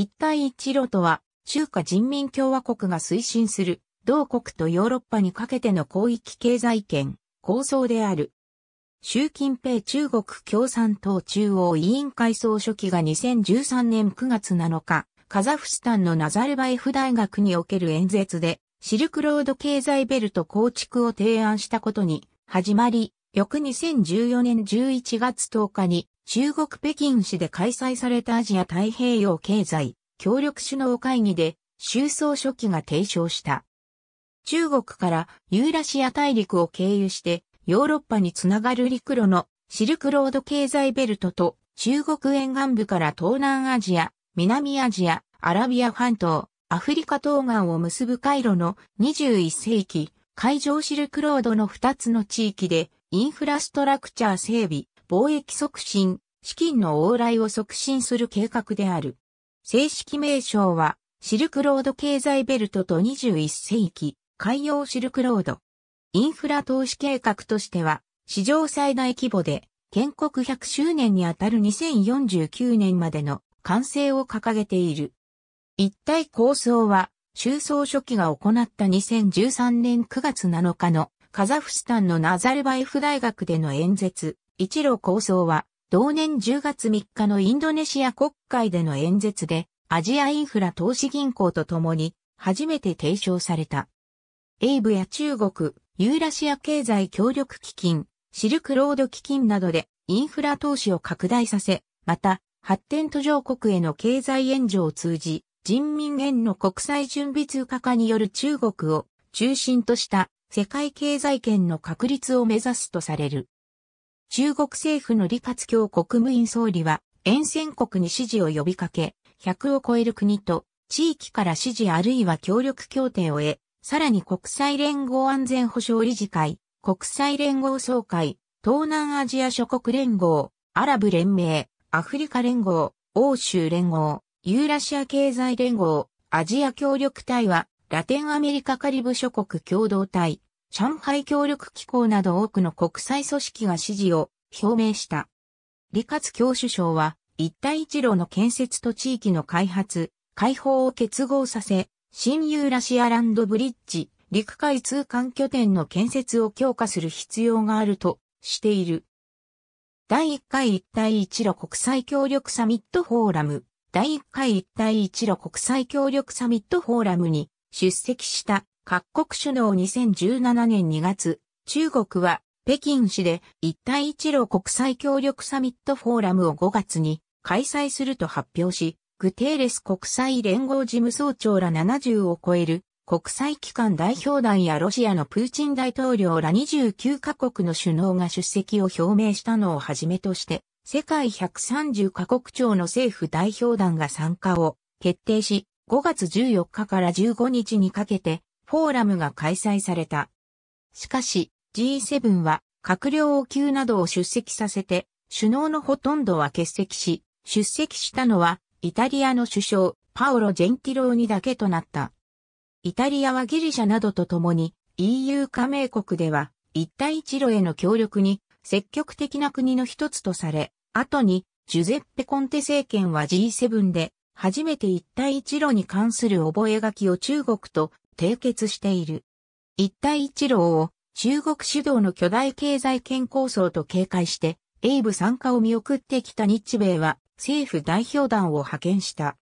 一帯一路とは、中華人民共和国が推進する、同国とヨーロッパにかけての広域経済圏、構想である。習近平中国共産党中央委員会総書記が2013年9月7日、カザフスタンのナザルバエフ大学における演説で、シルクロード経済ベルト構築を提案したことに、始まり、翌2014年11月10日に中国北京市で開催されたアジア太平洋経済協力首脳会議で、周総書記が提唱した。中国からユーラシア大陸を経由してヨーロッパにつながる陸路のシルクロード経済ベルトと中国沿岸部から東南アジア、南アジア、アラビア半島、アフリカ東岸を結ぶ回路の21世紀海上シルクロードの2つの地域でインフラストラクチャー整備、貿易促進、資金の往来を促進する計画である。正式名称は、シルクロード経済ベルトと21世紀、海洋シルクロード。インフラ投資計画としては、史上最大規模で、建国100周年にあたる2049年までの完成を掲げている。一体構想は、周総初期が行った2013年9月7日のカザフスタンのナザルバイフ大学での演説、一路構想は、同年10月3日のインドネシア国会での演説で、アジアインフラ投資銀行と共に、初めて提唱された。エイブや中国、ユーラシア経済協力基金、シルクロード基金などでインフラ投資を拡大させ、また、発展途上国への経済援助を通じ、人民元の国際準備通貨化による中国を中心とした世界経済圏の確立を目指すとされる。中国政府の李克強国務院総理は、沿線国に支持を呼びかけ、100を超える国と地域から支持あるいは協力協定を得、さらに国際連合安全保障理事会、国際連合総会、東南アジア諸国連合、アラブ連盟、アフリカ連合、欧州連合、ユーラシア経済連合、アジア協力隊は、ラテンアメリカカリブ諸国共同体、上海協力機構など多くの国際組織が支持を表明した。李克強首相は、一帯一路の建設と地域の開発、開放を結合させ、新ユーラシアランドブリッジ、陸海通関拠点の建設を強化する必要があるとしている。第1回一帯一路国際協力サミットフォーラム、第1回一帯一路国際協力サミットフォーラムに出席した各国首脳2017年2月、中国は北京市で一帯一路国際協力サミットフォーラムを5月に開催すると発表し、グテーレス国際連合事務総長ら70を超える国際機関代表団やロシアのプーチン大統領ら29カ国の首脳が出席を表明したのをはじめとして、世界130カ国超の政府代表団が参加を決定し、5月14日から15日にかけてフォーラムが開催された。しかし、G7 は閣僚を級などを出席させて、首脳のほとんどは欠席し、出席したのは、イタリアの首相、パオロ・ジェンティローニだけとなった。イタリアはギリシャなどと共に EU 加盟国では一帯一路への協力に積極的な国の一つとされ、後にジュゼッペ・コンテ政権は G7 で初めて一帯一路に関する覚書を中国と締結している。一帯一路を中国主導の巨大経済圏構想と警戒して、英武参加を見送ってきた日米は政府代表団を派遣した。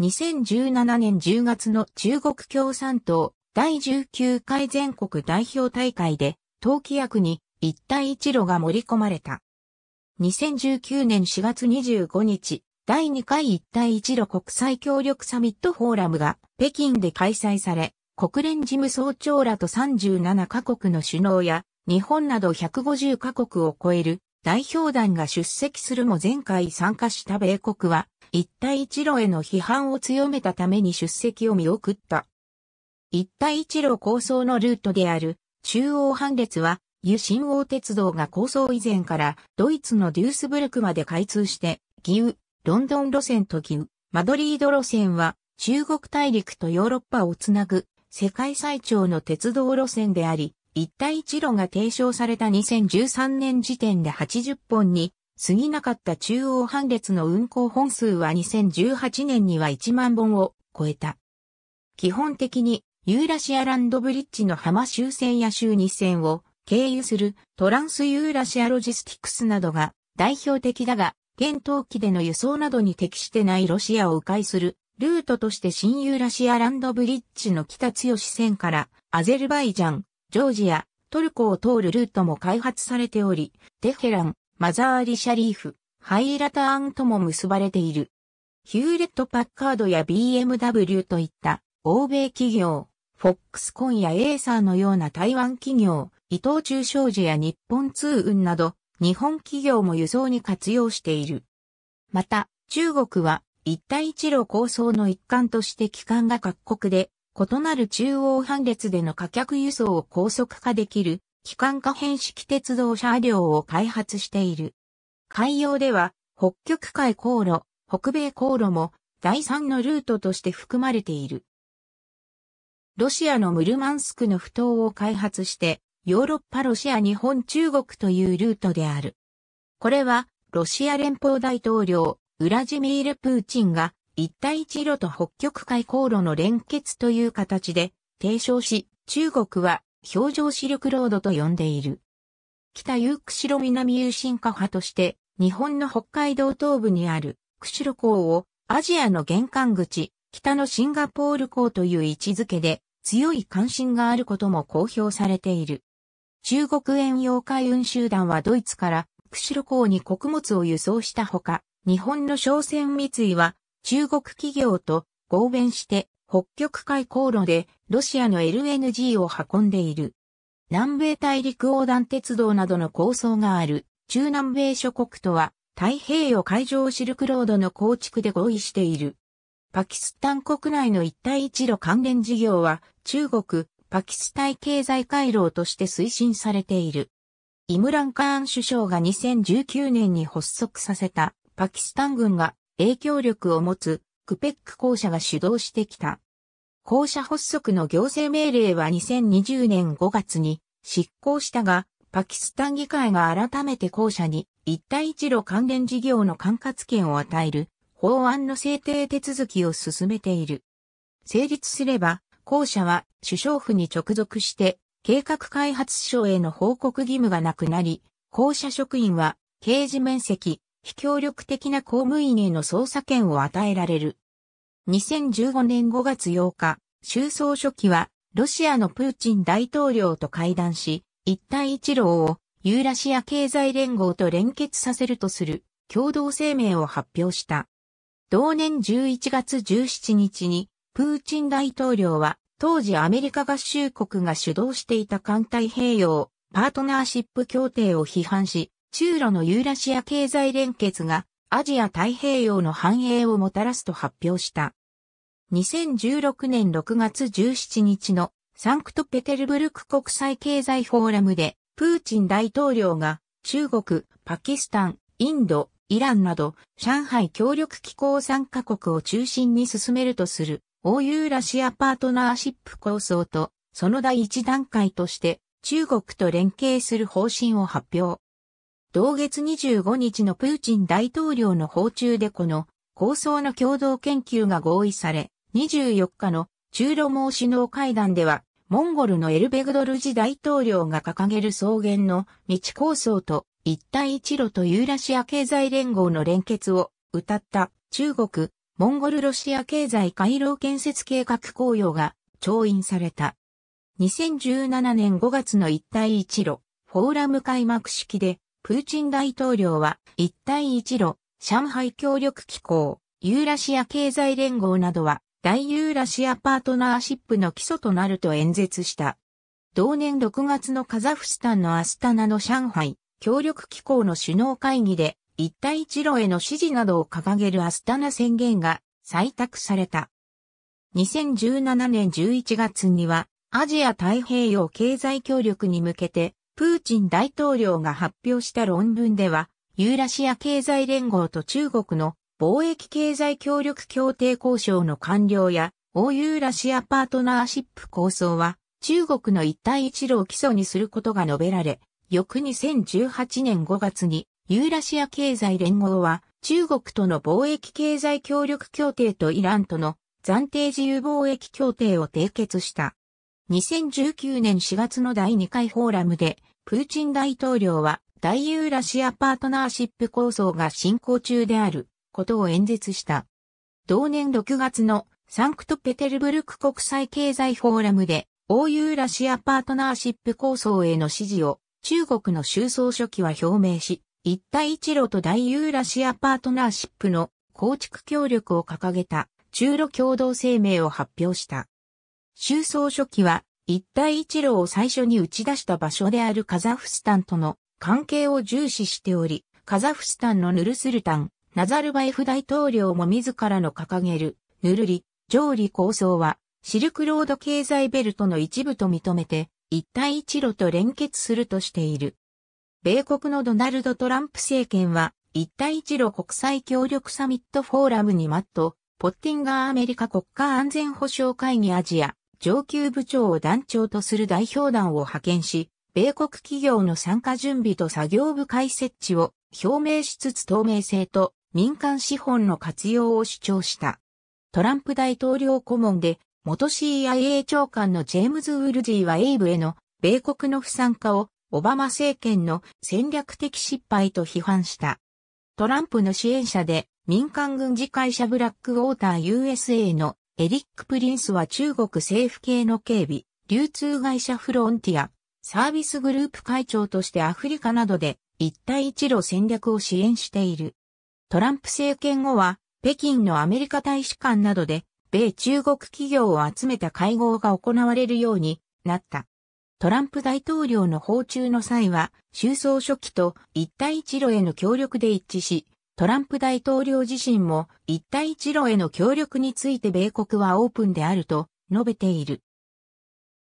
2017年10月の中国共産党第19回全国代表大会で、党規約に一帯一路が盛り込まれた。2019年4月25日、第2回一帯一路国際協力サミットフォーラムが北京で開催され、国連事務総長らと37カ国の首脳や、日本など150カ国を超える代表団が出席するも前回参加した米国は、一帯一路への批判を強めたために出席を見送った。一帯一路構想のルートである中央半列は、湯新王鉄道が構想以前からドイツのデュースブルクまで開通して、義ウ、ロンドン路線と義ウ、マドリード路線は中国大陸とヨーロッパをつなぐ世界最長の鉄道路線であり、一帯一路が提唱された2013年時点で80本に過ぎなかった中央半列の運行本数は2018年には1万本を超えた。基本的にユーラシアランドブリッジの浜周線や州2線を経由するトランスユーラシアロジスティクスなどが代表的だが、現冬期での輸送などに適してないロシアを迂回するルートとして新ユーラシアランドブリッジの北強線からアゼルバイジャン、ジョージア、トルコを通るルートも開発されており、テヘラン、マザーリ・シャリーフ、ハイラターンとも結ばれている。ヒューレット・パッカードや BMW といった欧米企業、フォックスコンやエーサーのような台湾企業、伊藤忠商事や日本通運など、日本企業も輸送に活用している。また、中国は一帯一路構想の一環として機関が各国で異なる中央半列での貨客輸送を高速化できる機関可変式鉄道車両を開発している。海洋では北極海航路、北米航路も第3のルートとして含まれている。ロシアのムルマンスクの不当を開発してヨーロッパロシア日本中国というルートである。これはロシア連邦大統領ウラジミール・プーチンが一帯一路と北極海航路の連結という形で提唱し、中国は表情視力ロードと呼んでいる。北ユークシロ南ユーシンカ派として、日本の北海道東部にある釧路港をアジアの玄関口、北のシンガポール港という位置づけで強い関心があることも公表されている。中国遠洋海運集団はドイツから釧路港に穀物を輸送したほか、日本の商船三井は中国企業と合弁して北極海航路でロシアの LNG を運んでいる。南米大陸横断鉄道などの構想がある中南米諸国とは太平洋海上シルクロードの構築で合意している。パキスタン国内の一帯一路関連事業は中国、パキスタン経済回廊として推進されている。イムランカーン首相が2019年に発足させたパキスタン軍が影響力を持つクペック公社が主導してきた。公社発足の行政命令は2020年5月に執行したが、パキスタン議会が改めて公社に一帯一路関連事業の管轄権を与える法案の制定手続きを進めている。成立すれば、公社は首相府に直属して計画開発省への報告義務がなくなり、公社職員は刑事面積、非協力的な公務員への捜査権を与えられる。2015年5月8日、周総書記は、ロシアのプーチン大統領と会談し、一帯一路をユーラシア経済連合と連結させるとする共同声明を発表した。同年11月17日に、プーチン大統領は、当時アメリカ合衆国が主導していた艦隊併用、パートナーシップ協定を批判し、中ロのユーラシア経済連結がアジア太平洋の繁栄をもたらすと発表した。2016年6月17日のサンクトペテルブルク国際経済フォーラムでプーチン大統領が中国、パキスタン、インド、イランなど上海協力機構参加国を中心に進めるとするユーラシアパートナーシップ構想とその第一段階として中国と連携する方針を発表。同月25日のプーチン大統領の訪中でこの構想の共同研究が合意され、24日の中ロ毛首脳会談では、モンゴルのエルベグドルジ大統領が掲げる草原の道構想と一帯一路とユーラシア経済連合の連結を謳った中国、モンゴルロシア経済回廊建設計画公用が調印された。2017年5月の一帯一路フォーラム開幕式でプーチン大統領は一帯一路、上海協力機構、ユーラシア経済連合などは大ユーラシアパートナーシップの基礎となると演説した。同年6月のカザフスタンのアスタナの上海協力機構の首脳会議で一帯一路への支持などを掲げるアスタナ宣言が採択された。2017年11月にはアジア太平洋経済協力に向けてプーチン大統領が発表した論文では、ユーラシア経済連合と中国の貿易経済協力協定交渉の完了や、欧ユーラシアパートナーシップ構想は、中国の一帯一路を基礎にすることが述べられ、翌2018年5月に、ユーラシア経済連合は、中国との貿易経済協力協定とイランとの暫定自由貿易協定を締結した。2019年4月の第2回フォーラムで、プーチン大統領は大ユーラシアパートナーシップ構想が進行中であることを演説した。同年6月のサンクトペテルブルク国際経済フォーラムで、欧ユーラシアパートナーシップ構想への支持を中国の周総書記は表明し、一帯一路と大ユーラシアパートナーシップの構築協力を掲げた中露共同声明を発表した。周総書記は一帯一路を最初に打ち出した場所であるカザフスタンとの関係を重視しており、カザフスタンのヌルスルタン、ナザルバエフ大統領も自らの掲げる、ヌルリ、上理構想は、シルクロード経済ベルトの一部と認めて、一帯一路と連結するとしている。米国のドナルド・トランプ政権は、一帯一路国際協力サミットフォーラムにマット、ポッティンガーアメリカ国家安全保障会議アジア、上級部長を団長とする代表団を派遣し、米国企業の参加準備と作業部会設置を表明しつつ透明性と民間資本の活用を主張した。トランプ大統領顧問で元 CIA 長官のジェームズ・ウルディはエイブへの米国の不参加をオバマ政権の戦略的失敗と批判した。トランプの支援者で民間軍事会社ブラックウォーター USA のエリック・プリンスは中国政府系の警備、流通会社フロンティア、サービスグループ会長としてアフリカなどで一帯一路戦略を支援している。トランプ政権後は、北京のアメリカ大使館などで、米中国企業を集めた会合が行われるようになった。トランプ大統領の訪中の際は、収葬初期と一帯一路への協力で一致し、トランプ大統領自身も一帯一路への協力について米国はオープンであると述べている。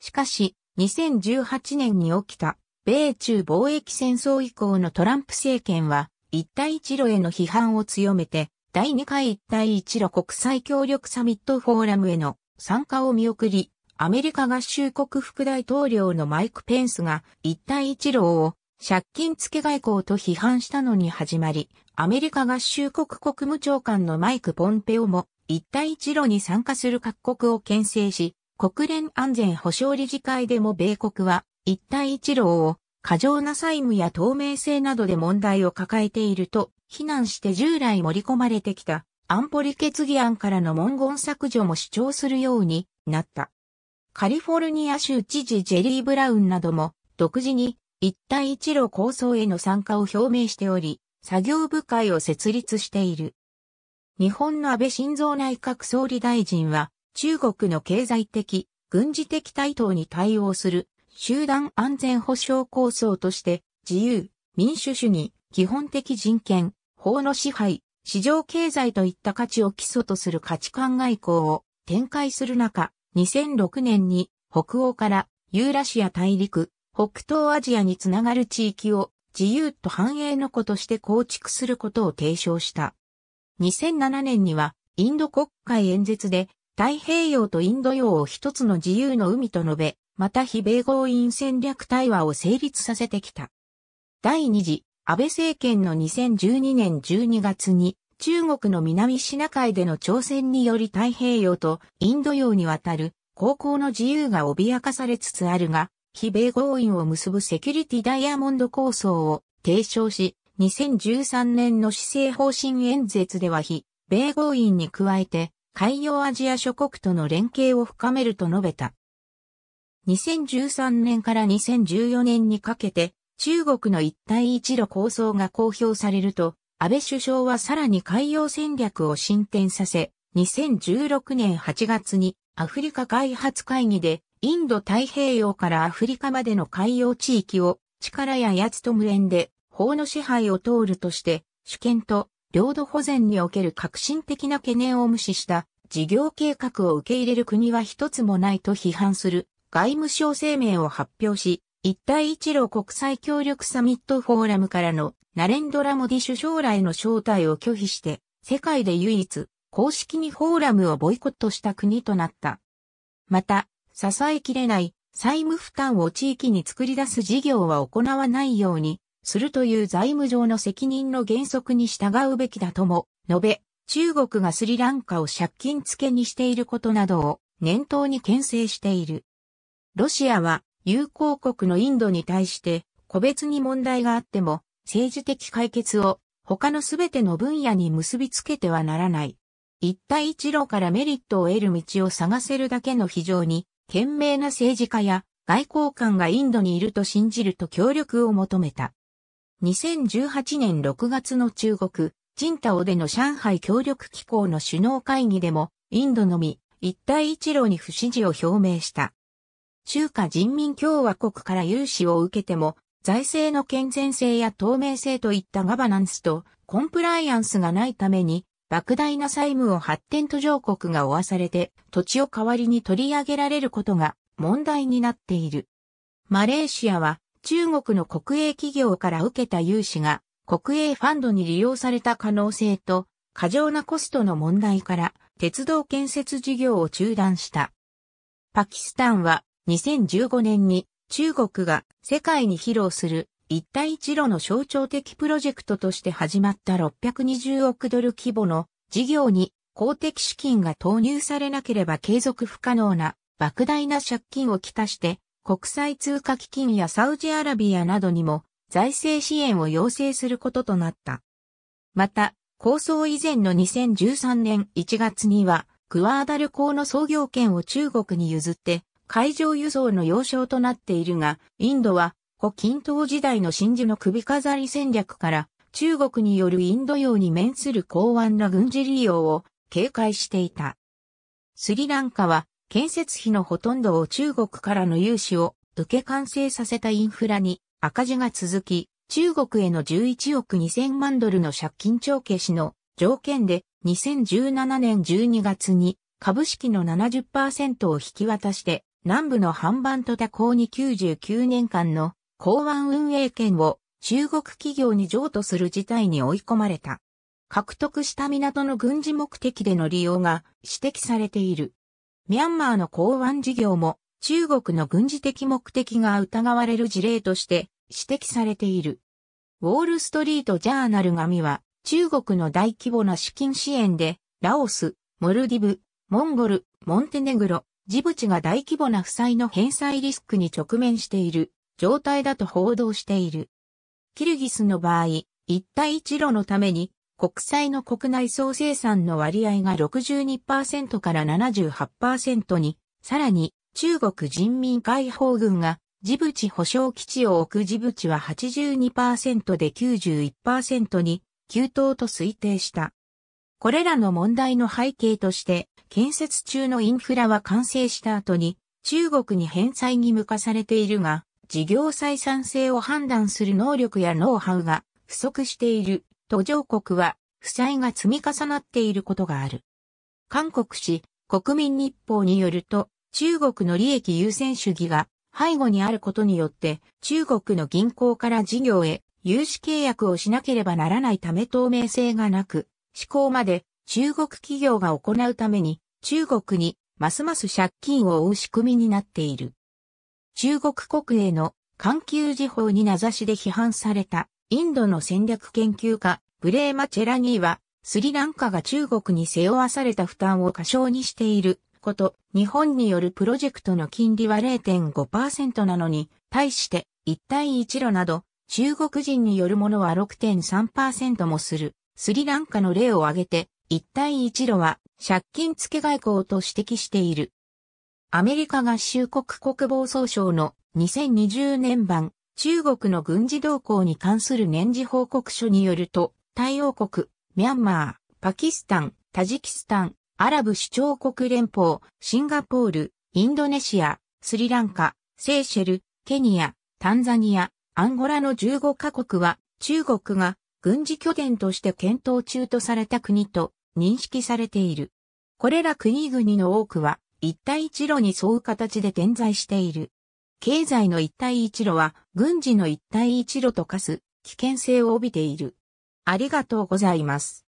しかし、2018年に起きた米中貿易戦争以降のトランプ政権は一帯一路への批判を強めて第2回一帯一路国際協力サミットフォーラムへの参加を見送り、アメリカ合衆国副大統領のマイク・ペンスが一帯一路を借金付け外交と批判したのに始まり、アメリカ合衆国国務長官のマイク・ポンペオも一帯一路に参加する各国を牽制し、国連安全保障理事会でも米国は一帯一路を過剰な債務や透明性などで問題を抱えていると非難して従来盛り込まれてきた安保理決議案からの文言削除も主張するようになった。カリフォルニア州知事ジェリー・ブラウンなども独自に一帯一路構想への参加を表明しており、作業部会を設立している。日本の安倍晋三内閣総理大臣は、中国の経済的、軍事的対等に対応する集団安全保障構想として自由、民主主義、基本的人権、法の支配、市場経済といった価値を基礎とする価値観外交を展開する中、2006年に北欧からユーラシア大陸、北東アジアにつながる地域を自由と繁栄の子として構築することを提唱した。2007年にはインド国会演説で太平洋とインド洋を一つの自由の海と述べ、また非米合員戦略対話を成立させてきた。第二次安倍政権の2012年12月に中国の南シナ海での挑戦により太平洋とインド洋にわたる航行の自由が脅かされつつあるが、非米合意を結ぶセキュリティダイヤモンド構想を提唱し、2013年の施政方針演説では非米合意に加えて、海洋アジア諸国との連携を深めると述べた。2013年から2014年にかけて、中国の一帯一路構想が公表されると、安倍首相はさらに海洋戦略を進展させ、2016年8月にアフリカ開発会議でインド太平洋からアフリカまでの海洋地域を力ややつと無縁で法の支配を通るとして主権と領土保全における革新的な懸念を無視した事業計画を受け入れる国は一つもないと批判する外務省声明を発表し、一帯一路国際協力サミットフォーラムからのナレンドラモディ首相来の招待を拒否して、世界で唯一公式にフォーラムをボイコットした国となった。また、支えきれない債務負担を地域に作り出す事業は行わないようにするという財務上の責任の原則に従うべきだとも述べ、中国がスリランカを借金付けにしていることなどを念頭に牽制している。ロシアは友好国のインドに対して個別に問題があっても政治的解決を他のすべての分野に結びつけてはならない。一帯一路からメリットを得る道を探せるだけの非常に懸命な政治家や外交官がインドにいると信じると協力を求めた。2018年6月の中国、チンタオでの上海協力機構の首脳会議でも、インドのみ、一帯一路に不支持を表明した。中華人民共和国から融資を受けても、財政の健全性や透明性といったガバナンスとコンプライアンスがないために、莫大な債務を発展途上国が負わされて、土地を代わりに取り上げられることが問題になっている。マレーシアは中国の国営企業から受けた融資が国営ファンドに利用された可能性と過剰なコストの問題から鉄道建設事業を中断した。パキスタンは2015年に中国が世界に披露する一帯一路の象徴的プロジェクトとして始まった620億ドル規模の事業に公的資金が投入されなければ継続不可能な莫大な借金をきたして国際通貨基金やサウジアラビアなどにも財政支援を要請することとなった。また、構想以前の2013年1月には、クワーダル港の創業権を中国に譲って、海上輸送の要衝となっているが、インドは古近東時代の真珠の首飾り戦略から中国によるインド洋に面する港湾な軍事利用を警戒していた。スリランカは建設費のほとんどを中国からの融資を受け完成させたインフラに赤字が続き、中国への11億2000万ドルの借金帳消しの条件で2017年12月に株式の70%を引き渡して南部の半板と他港に99年間の港湾運営権を中国企業に譲渡する事態に追い込まれた。獲得した港の軍事目的での利用が指摘されている。ミャンマーの港湾事業も中国の軍事的目的が疑われる事例として指摘されている。ウォールストリートジャーナル紙は中国の大規模な資金支援でラオス、モルディブ、モンゴル、モンテネグロ、ジブチが大規模な負債の返済リスクに直面している状態だと報道している。キルギスの場合、一帯一路のために国債の国内総生産の割合が62%から78%に、さらに中国人民解放軍がジブチ保証基地を置くジブチは82%で91%に急騰と推定した。これらの問題の背景として、建設中のインフラは完成した後に中国に返済義務化されているが、事業採算性を判断する能力やノウハウが不足している途上国は負債が積み重なっていることがある。韓国史国民日報によると中国の利益優先主義が背後にあることによって中国の銀行から事業へ融資契約をしなければならないため透明性がなく、施行まで中国企業が行うために中国にますます借金を負う仕組みになっている。中国国営の環球時報に名指しで批判されたインドの戦略研究家ブレーマ・チェラニーはスリランカが中国に背負わされた負担を過小にしていること、日本によるプロジェクトの金利は0.5%なのに、対して一帯一路など中国人によるものは6.3%もするスリランカの例を挙げて一帯一路は借金付け外交と指摘している。アメリカ合衆国国防総省の2020年版中国の軍事動向に関する年次報告書によると、太陽国、ミャンマー、パキスタン、タジキスタン、アラブ首長国連邦、シンガポール、インドネシア、スリランカ、セーシェル、ケニア、タンザニア、アンゴラの15カ国は、中国が軍事拠点として検討中とされた国と認識されている。これら国々の多くは、一帯一路に沿う形で点在している。経済の一帯一路は軍事の一帯一路と化す危険性を帯びている。ありがとうございます。